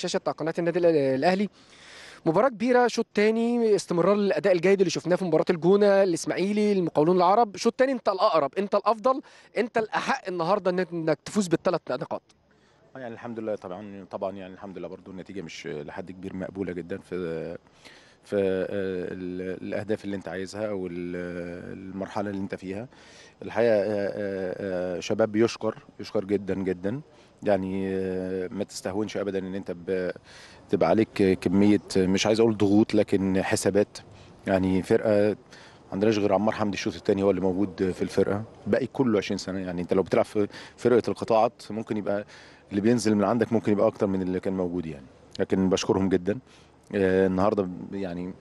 الشاشه بتاع قناه النادي الاهلي مباراه كبيره شوط تاني استمرار الاداء الجيد اللي شفناه في مباراه الجونه الاسماعيلي المقاولون العرب شوط تاني انت الاقرب انت الافضل انت الاحق النهارده انك تفوز بالثلاث نقاط آه، يعني الحمد لله طبعا طبعا يعني الحمد لله برضو النتيجه مش لحد كبير مقبوله جدا في في آه، الاهداف اللي انت عايزها او المرحله اللي انت فيها الحقيقه آه، آه، شباب يشكر يشكر جدا جدا يعني ما تستهونش ابدا ان انت تبقى عليك كميه مش عايز اقول ضغوط لكن حسابات يعني فرقه ما عندناش غير عمار حمدي الشوط الثاني هو اللي موجود في الفرقه باقي كله 20 سنه يعني انت لو بتلعب في فرقه القطاعات ممكن يبقى اللي بينزل من عندك ممكن يبقى اكتر من اللي كان موجود يعني لكن بشكرهم جدا آه، النهارده يعني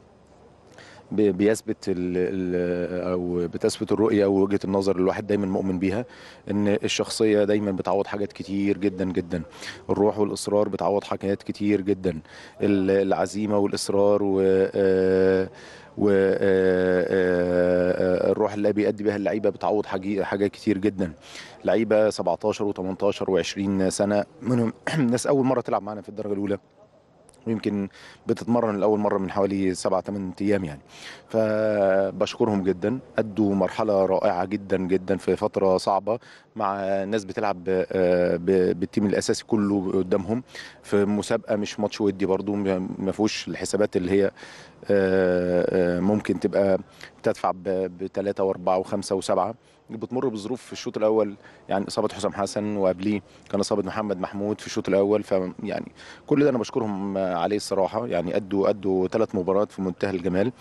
بيثبت او بتثبت الرؤيه ووجهه النظر اللي الواحد دايما مؤمن بيها ان الشخصيه دايما بتعوض حاجات كتير جدا جدا الروح والاصرار بتعوض حاجات كتير جدا العزيمه والاصرار و آه، و آه، الروح اللي بيأدي بها اللعيبه بتعوض حاجات كتير جدا لعيبه 17 و18 و20 سنه منهم ناس اول مره تلعب معانا في الدرجه الاولى ويمكن بتتمرن لاول مره من حوالي سبعة ثمان ايام يعني فبشكرهم جدا ادوا مرحله رائعه جدا جدا في فتره صعبه مع ناس بتلعب آه، بالتيم الاساسي كله قدامهم في مسابقه مش ماتش ودي برضو ما فيهوش الحسابات اللي هي آه، آه، ممكن تبقى تدفع بثلاثة وأربعة وخمسة وسبعة بتمر بظروف في الشوط الاول يعني اصابه حسام حسن وقبليه كان اصابه محمد محمود في الشوط الاول فيعني كل ده انا بشكرهم عليه الصراحه يعني ادوا ادوا ثلاث مباريات في منتهى الجمال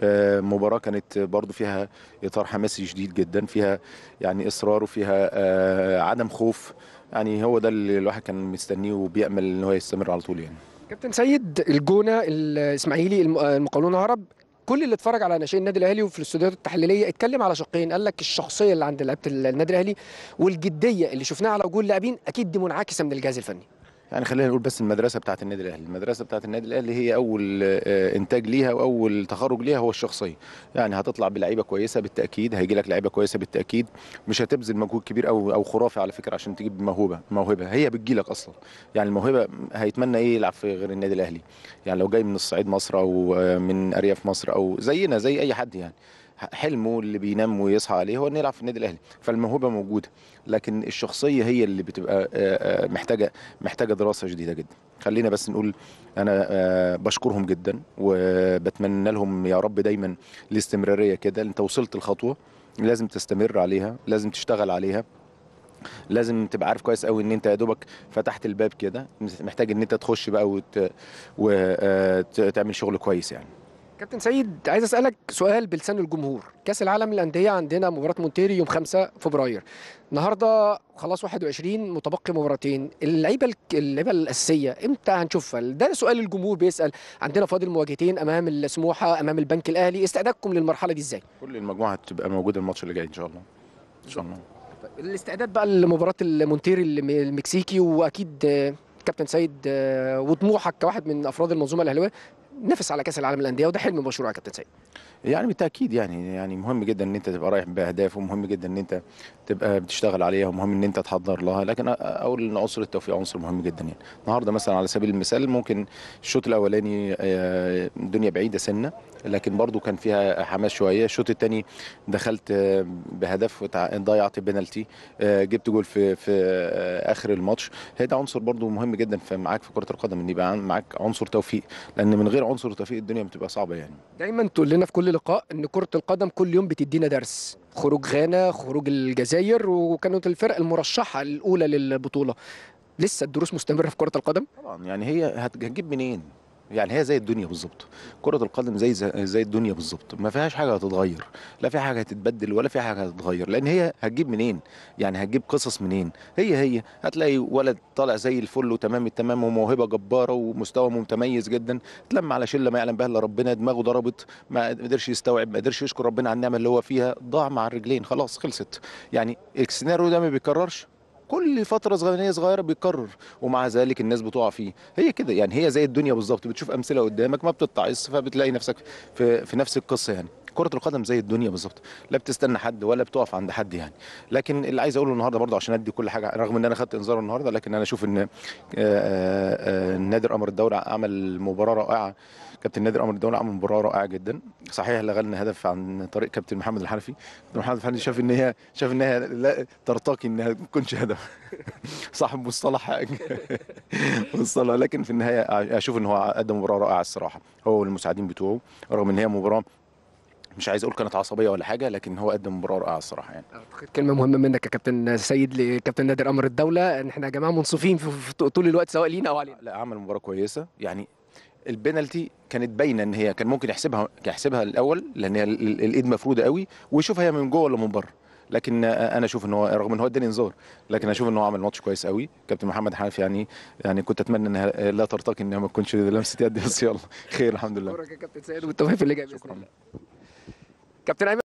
آه، مباراه كانت برضو فيها اطار حماسي شديد جدا فيها يعني اصرار وفيها آه، عدم خوف يعني هو ده اللي الواحد كان مستنيه وبيامل ان هو يستمر على طول يعني كابتن سيد الجونه الاسماعيلي المقاولون العرب كل اللي اتفرج على ناشئين النادي الاهلي وفي الاستوديوهات التحليليه اتكلم على شقين قال لك الشخصيه اللي عند لعيبه النادي الاهلي والجديه اللي شفناها على وجوه اللاعبين اكيد دي منعكسه من الجهاز الفني يعني خلينا نقول بس المدرسه بتاعه النادي الاهلي المدرسه بتاعه النادي الاهلي هي اول آه، انتاج ليها واول تخرج ليها هو الشخصيه يعني هتطلع بلعيبه كويسه بالتاكيد هيجي لك لعيبه كويسه بالتاكيد مش هتبذل مجهود كبير او او خرافي على فكره عشان تجيب موهبه موهبه هي بتجي لك اصلا يعني الموهبه هيتمنى ايه يلعب في غير النادي الاهلي يعني لو جاي من الصعيد مصر او آه، من ارياف مصر او زينا زي اي حد يعني حلمه اللي بينام ويصحى عليه هو انه يلعب في النادي الاهلي فالموهبه موجوده لكن الشخصيه هي اللي بتبقى آه، آه، محتاجه محتاجه دراسه جديده جدا خلينا بس نقول انا آه، بشكرهم جدا وبتمنى لهم يا رب دايما الاستمراريه كده انت وصلت الخطوه لازم تستمر عليها لازم تشتغل عليها لازم تبقى عارف كويس قوي ان انت يا دوبك فتحت الباب كده محتاج ان انت تخش بقى وت... وتعمل شغل كويس يعني كابتن سيد عايز اسالك سؤال بلسان الجمهور كاس العالم للانديه عندنا مباراه مونتيري يوم 5 فبراير النهارده خلاص 21 متبقي مباراتين اللعيبه اللعيبه الاساسيه امتى هنشوفها ده سؤال الجمهور بيسال عندنا فاضل مواجهتين امام السموحه امام البنك الاهلي استعدادكم للمرحله دي ازاي كل المجموعه هتبقى موجوده الماتش اللي جاي ان شاء الله ان شاء الله طيب، الاستعداد بقى لمباراه المونتيري المكسيكي واكيد كابتن سيد آه، وطموحك كواحد من افراد المنظومه الاهلاويه نفس على كاس العالم للانديه وده حلم مشروع يا كابتن سيد يعني بالتاكيد يعني يعني مهم جدا ان انت تبقى رايح باهداف ومهم جدا ان انت تبقى بتشتغل عليها ومهم ان انت تحضر لها لكن اقول ان عنصر التوفيق عنصر مهم جدا يعني النهارده مثلا على سبيل المثال ممكن الشوط الاولاني آه، الدنيا بعيده سنه لكن برضو كان فيها حماس شويه الشوط الثاني دخلت آه، بهدف ضيعت بنالتي آه، جبت جول في في اخر الماتش هي ده عنصر برضو مهم جدا في معاك في كره القدم ان يبقى معاك عنصر توفيق لان من غير عنصر التوفيق الدنيا بتبقى صعبه يعني دايما تقول لنا في كل لقاء ان كره القدم كل يوم بتدينا درس خروج غانا خروج الجزائر وكانت الفرق المرشحه الاولى للبطوله لسه الدروس مستمره في كره القدم طبعا يعني هي هتجيب منين يعني هي زي الدنيا بالظبط كره القدم زي زي الدنيا بالظبط ما فيهاش حاجه هتتغير لا في حاجه هتتبدل ولا في حاجه هتتغير لان هي هتجيب منين يعني هتجيب قصص منين هي هي هتلاقي ولد طالع زي الفل وتمام التمام وموهبه جباره ومستوى متميز جدا اتلم على شله ما يعلم بها الا ربنا دماغه ضربت ما قدرش يستوعب ما قدرش يشكر ربنا على النعمه اللي هو فيها ضاع مع الرجلين خلاص خلصت يعني السيناريو ده ما بيتكررش كل فتره زمنيه صغيره بيكرر ومع ذلك الناس بتقع فيه هي كده يعني هي زي الدنيا بالظبط بتشوف امثله قدامك ما بتتعص فبتلاقي نفسك في, في نفس القصه يعني كره القدم زي الدنيا بالظبط لا بتستنى حد ولا بتقف عند حد يعني لكن اللي عايز اقوله النهارده برضه عشان ادي كل حاجه رغم ان انا خدت انذار النهارده لكن انا اشوف ان آه، آه، آه، نادر امر الدوري عمل مباراه رائعه كابتن نادر امر الدوري عمل مباراه رائعه جدا صحيح لغلنا هدف عن طريق كابتن محمد الحنفي كابتن محمد الحنفي شاف ان هي شاف ان هي لا ترتقي انها ما تكونش هدف صاحب مصطلح مصطلح لكن في النهايه اشوف ان هو قدم مباراه رائعه الصراحه هو والمساعدين بتوعه رغم ان هي مباراه مش عايز اقول كانت عصبيه ولا حاجه لكن هو قدم مباراه رائعه الصراحه يعني اعتقد كلمه مهمه منك يا كابتن سيد لكابتن نادر امر الدوله ان احنا يا جماعه منصفين في طول الوقت سواء لينا او علينا لا عمل مباراه كويسه يعني البنالتي كانت باينه ان هي كان ممكن يحسبها يحسبها الاول لان هي الايد مفروده قوي ويشوف هي من جوه ولا من بره لكن انا اشوف ان هو رغم ان هو اداني انذار لكن اشوف ان هو عمل ماتش كويس قوي كابتن محمد حنفي يعني يعني كنت اتمنى انها لا ترتقي انها ما تكونش لمسه إيه، يد بس يلا خير الحمد لله شكرا يا كابتن سيد والتوفيق اللي جاي باذن الله Capitán.